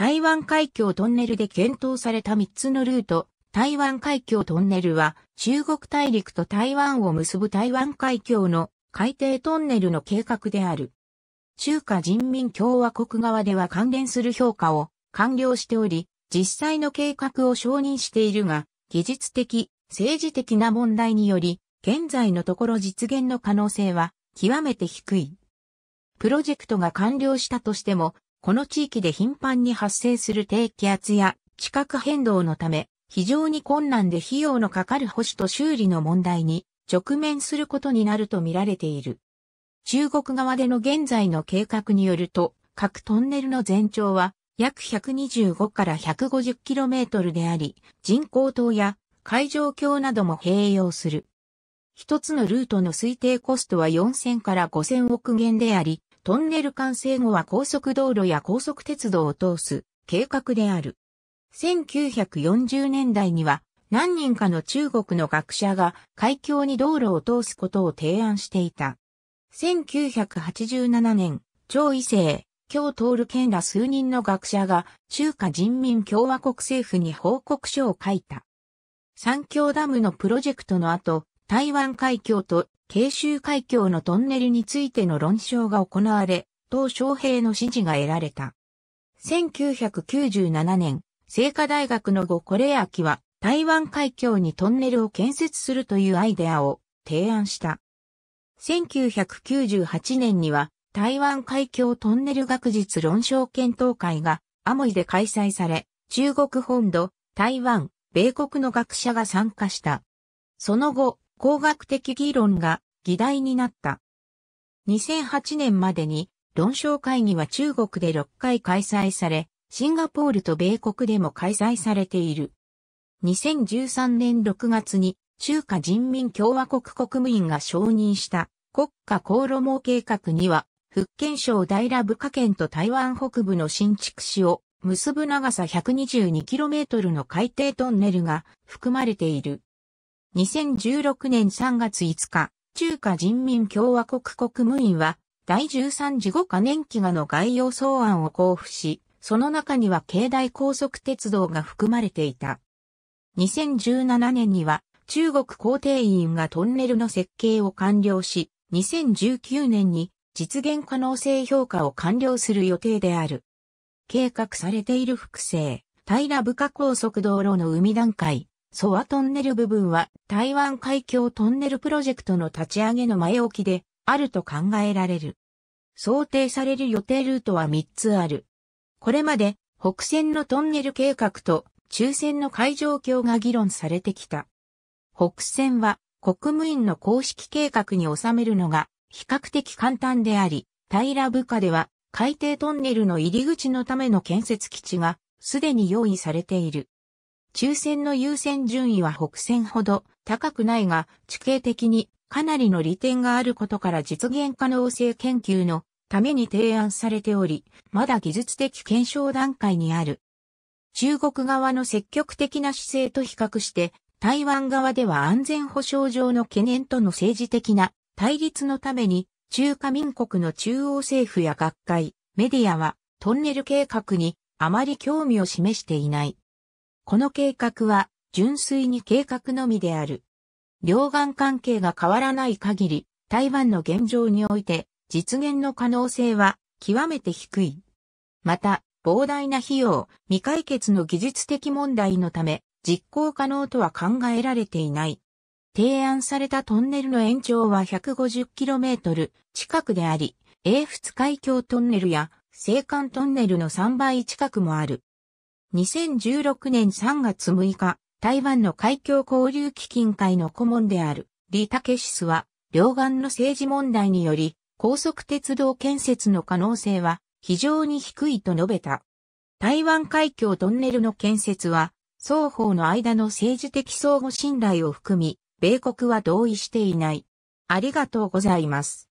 台湾海峡トンネルで検討された3つのルート、台湾海峡トンネルは中国大陸と台湾を結ぶ台湾海峡の海底トンネルの計画である。中華人民共和国側では関連する評価を完了しており、実際の計画を承認しているが、技術的、政治的な問題により、現在のところ実現の可能性は極めて低い。プロジェクトが完了したとしても、この地域で頻繁に発生する低気圧や地殻変動のため、非常に困難で費用のかかる保守と修理の問題に直面することになると見られている。中国側での現在の計画によると、各トンネルの全長は約125から 150km であり、人工島や海上橋なども併用する。一つのルートの推定コストは4000から5000億元であり、トンネル完成後は高速道路や高速鉄道を通す計画である。1940年代には何人かの中国の学者が海峡に道路を通すことを提案していた。1987年、張伊勢、京徹県ら数人の学者が中華人民共和国政府に報告書を書いた。三峡ダムのプロジェクトの後、台湾海峡と慶州海峡のトンネルについての論証が行われ、鄧小平の支持が得られた。1997年、聖火大学の後、これ秋は、台湾海峡にトンネルを建設するというアイデアを提案した。1998年には、台湾海峡トンネル学術論証検討会がアモイで開催され、中国本土、台湾、米国の学者が参加した。その後、工学的議論が議題になった。2008年までに論証会議は中国で6回開催され、シンガポールと米国でも開催されている。2013年6月に中華人民共和国国務院が承認した国家航路網計画には、福建省大羅部下県と台湾北部の新築市を結ぶ長さ 122km の海底トンネルが含まれている。2016年3月5日、中華人民共和国国務院は、第13次五カ年期がの概要草案を交付し、その中には境内高速鉄道が含まれていた。2017年には、中国皇帝院がトンネルの設計を完了し、2019年に実現可能性評価を完了する予定である。計画されている複製、平部下高速道路の海段階、ソワトンネル部分は台湾海峡トンネルプロジェクトの立ち上げの前置きであると考えられる。想定される予定ルートは3つある。これまで北線のトンネル計画と中線の海上橋が議論されてきた。北線は国務院の公式計画に収めるのが比較的簡単であり、平部下では海底トンネルの入り口のための建設基地がすでに用意されている。抽選の優先順位は北線ほど高くないが、地形的にかなりの利点があることから実現可能性研究のために提案されており、まだ技術的検証段階にある。中国側の積極的な姿勢と比較して、台湾側では安全保障上の懸念との政治的な対立のために、中華民国の中央政府や学会、メディアはトンネル計画にあまり興味を示していない。この計画は純粋に計画のみである。両岸関係が変わらない限り、台湾の現状において実現の可能性は極めて低い。また、膨大な費用、未解決の技術的問題のため、実行可能とは考えられていない。提案されたトンネルの延長は 150km 近くであり、英仏海峡トンネルや青函トンネルの3倍近くもある。2016年3月6日、台湾の海峡交流基金会の顧問である李武史は、両岸の政治問題により、高速鉄道建設の可能性は非常に低いと述べた。台湾海峡トンネルの建設は、双方の間の政治的相互信頼を含み、米国は同意していない。ありがとうございます。